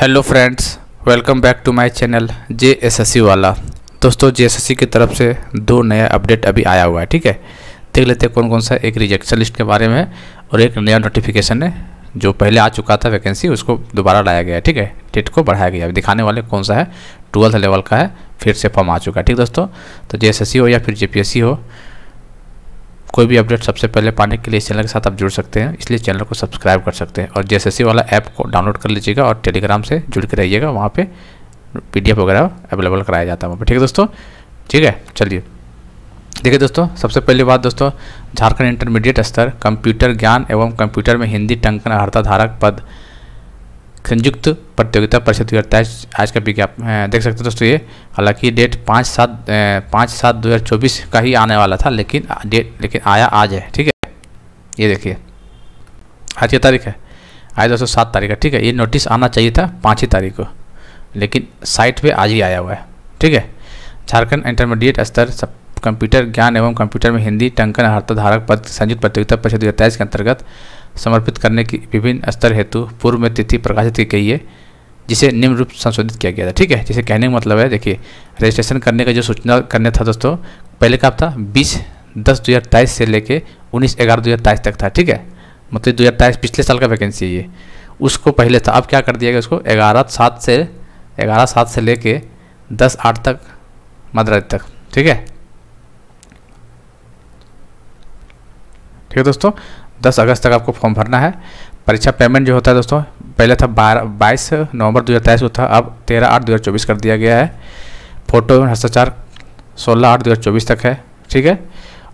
hello friends welcome back to my channel J S S C वाला दोस्तों जे S S सी की तरफ से दो नया अपडेट अभी आया हुआ है ठीक है देख लेते हैं कौन कौन सा एक रिजेक्शन लिस्ट के बारे में और एक नया नोटिफिकेशन है जो पहले आ चुका था वैकेंसी उसको दोबारा लाया गया है ठीक है डेट को बढ़ाया गया अभी दिखाने वाले कौन सा है ट्वेल्थ लेवल का है फिर से फॉर्म आ चुका है ठीक दोस्तों तो जे एस एस सी हो या फिर जे पी एस सी हो कोई भी अपडेट सबसे पहले पाने के लिए इस चैनल के साथ आप जुड़ सकते हैं इसलिए चैनल को सब्सक्राइब कर सकते हैं और जे वाला ऐप को डाउनलोड कर लीजिएगा और टेलीग्राम से जुड़ के रहिएगा वहाँ पर पी वगैरह अवेलेबल कराया जाता है वहाँ पर ठीक है दोस्तों ठीक है चलिए देखिए दोस्तों सबसे पहली बात दोस्तों झारखंड इंटरमीडिएट स्तर कंप्यूटर ज्ञान एवं कंप्यूटर में हिंदी टंकन अर्थाधारक पद संयुक्त प्रतियोगिता परिषद करता है आज का विज्ञापन देख सकते हैं दोस्तों ये हालांकि डेट पाँच सात पाँच सात दो हज़ार चौबीस का ही आने वाला था लेकिन डेट लेकिन आया आज है ठीक है ये देखिए आज की तारीख है आज दोस्तों सात तारीख है ठीक है ये नोटिस आना चाहिए था पाँच ही तारीख को लेकिन साइट पर आज ही आया हुआ है ठीक है झारखंड इंटरमीडिएट स्तर सब कंप्यूटर ज्ञान एवं कंप्यूटर में हिंदी टंकन हर्ताधारक पद संयुक्त प्रतियोगिता परिषद दो के अंतर्गत समर्पित करने की विभिन्न स्तर हेतु पूर्व में तिथि प्रकाशित की गई है जिसे निम्न रूप संशोधित किया गया था ठीक है जिसे कहने का मतलब है देखिए रजिस्ट्रेशन करने का जो सूचना करने था दोस्तों पहले कब था बीस दस दो हज़ार तेईस से लेके उन्नीस ग्यारह दो हज़ार तेईस तक था ठीक है मतलब दो हज़ार तेईस पिछले साल का वैकेंसी है ये उसको पहले था अब क्या कर दिया गया उसको ग्यारह सात से ग्यारह सात से लेके दस आठ तक मद्रास तक ठीक है ठीक है दोस्तों दस अगस्त तक आपको फॉर्म भरना है परीक्षा पेमेंट जो होता है दोस्तों पहले था बारह बाईस नवंबर दो हज़ार तेईस को था अब तेरह आठ दो हज़ार चौबीस कर दिया गया है फोटो एवं हस्ताचार सोलह आठ दो हज़ार चौबीस तक है ठीक है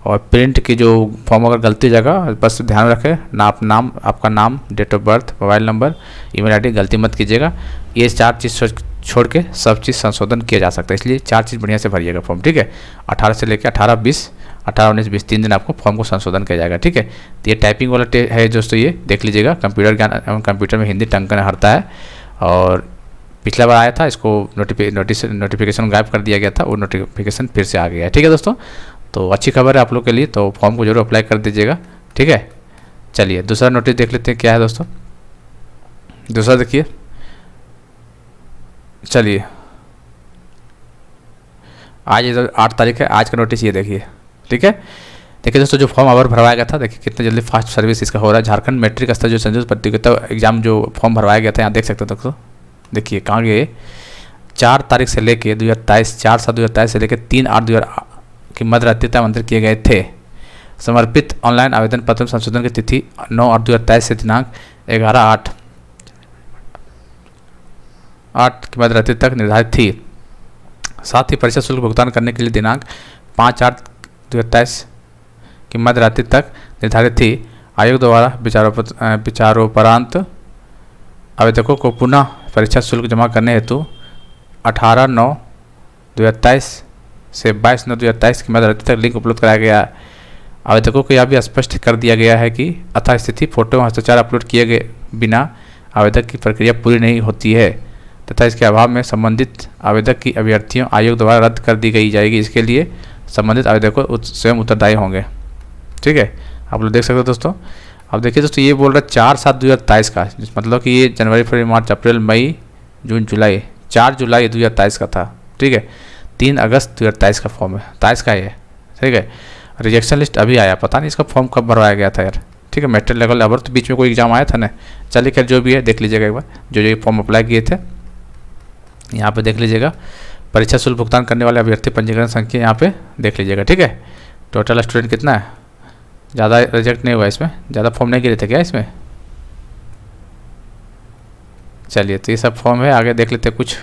और प्रिंट की जो फॉर्म अगर गलती जगह बस ध्यान रखें ना आप नाम आपका नाम date of birth mobile number email आई गलती मत कीजिएगा ये चार चीज़ छोड़ के सब चीज़ संशोधन किया जा सकता है इसलिए चार चीज़ बढ़िया से भरिएगा फॉर्म ठीक है अठारह से लेकर अठारह बीस अठारह उन्नीस बीस तीन दिन आपको फॉर्म को संशोधन किया जाएगा ठीक है तो ये टाइपिंग वाला है दोस्तों ये देख लीजिएगा कंप्यूटर ज्ञान एवं कंप्यूटर में हिंदी टंकन हरता है और पिछला बार आया था इसको नोटिफिक नोटिस नोटिफिकेशन गायब कर दिया गया था वो नोटिफिकेशन फिर से आ गया है ठीक है दोस्तों तो अच्छी खबर है आप लोग के लिए तो फॉर्म को जरूर अप्लाई कर दीजिएगा ठीक है चलिए दूसरा नोटिस देख लेते हैं क्या है दोस्तों दूसरा देखिए चलिए आज आठ तारीख है आज का नोटिस ये देखिए ठीक है देखिए दोस्तों जो फॉर्म अवर भरवाया गया था देखिए कितना जल्दी फास्ट सर्विस इसका हो रहा है झारखंड मैट्रिक स्तर जो संयुक्त प्रतियोगिता एग्जाम जो फॉर्म भरवाया गया था यहाँ देख सकते हैं दोस्तों देखिए कहाँ गए चार तारीख से लेके दो हज़ार तेईस चार सात दो हज़ार तेईस से लेकर तीन आठ दो हज़ार की मध्य आमंत्रित किए गए थे समर्पित ऑनलाइन आवेदन पत्र संशोधन की तिथि नौ आठ दो हज़ार तेईस से दिनांक ग्यारह आठ आठ की मध्य तक निर्धारित थी साथ ही परीक्षा शुल्क भुगतान करने के लिए दिनांक पाँच आठ 2027 की मध्यरात्रि तक निर्धारित थी आयोग द्वारा विचारोपरांत आवेदकों को पुनः परीक्षा शुल्क जमा करने हेतु 18 नौ दो से 22 नौ दो की मध्यरात्रि तक लिंक उपलब्ध कराया गया आवेदकों को यह भी स्पष्ट कर दिया गया है कि अथास्थिति फोटो हस्ताक्षर अपलोड किए गए बिना आवेदक की प्रक्रिया पूरी नहीं होती है तथा इसके अभाव में संबंधित आवेदक की अभ्यर्थियों आयोग द्वारा रद्द कर दी गई जाएगी इसके लिए संबंधित आवेदक को स्वयं उत्तरदायी होंगे ठीक है आप लोग देख सकते हो दोस्तों अब देखिए दोस्तों ये बोल रहा है चार सात दो हज़ार तेईस का मतलब कि ये जनवरी फरवरी मार्च अप्रैल मई जून जुलाई चार जुलाई दो हज़ार तेईस का था ठीक है तीन अगस्त दो हज़ार तेईस का फॉर्म है तेईस का ये ठीक है रिजेक्शन लिस्ट अभी आया पता नहीं इसका फॉर्म कब भरवाया गया था यार ठीक है मेट्रिक लेवल अवर तो बीच में कोई एग्जाम आया था ना चलिए खैर जो भी है देख लीजिएगा एक बार जो जो फॉर्म अप्लाई किए थे यहाँ पर देख लीजिएगा परीक्षा शुल्क भुगतान करने वाले अभ्यर्थी पंजीकरण संख्या यहाँ पे देख लीजिएगा ठीक है टोटल स्टूडेंट कितना है ज़्यादा रिजेक्ट नहीं हुआ इसमें ज़्यादा फॉर्म नहीं गिरे थे क्या इसमें चलिए तो ये सब फॉर्म है आगे देख लेते कुछ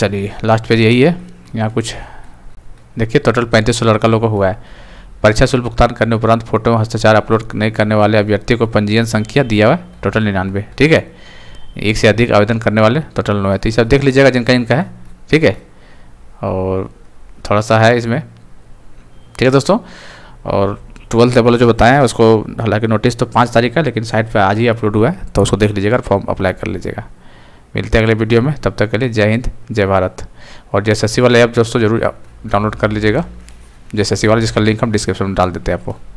चलिए लास्ट पेज यही है यहाँ कुछ देखिए टोटल पैंतीस सौ लड़का लोगों को हुआ है परीक्षा शुल्क भुगतान करने उपरांत फोटो हस्ताचार अपलोड नहीं करने वाले अभ्यर्थी को पंजीयन संख्या दिया हुआ टोटल निन्यानवे ठीक है एक से अधिक आवेदन करने वाले टोटल नौ है तो ये सब देख लीजिएगा जिनका जिनका है ठीक है और थोड़ा सा है इसमें ठीक है दोस्तों और ट्वेल्थ लेवल जो बताएं उसको हालांकि नोटिस तो पाँच तारीख का लेकिन साइट पर आज ही अपलोड हुआ है तो उसको देख लीजिएगा फॉर्म अप्लाई कर लीजिएगा मिलते हैं अगले वीडियो में तब तक के लिए जय हिंद जय भारत और जय सस्सी वाले ऐप दोस्तों जरूर डाउनलोड कर लीजिएगा जैसे सी वाला जिसका लिंक हम डिस्क्रिप्शन में डाल देते हैं आपको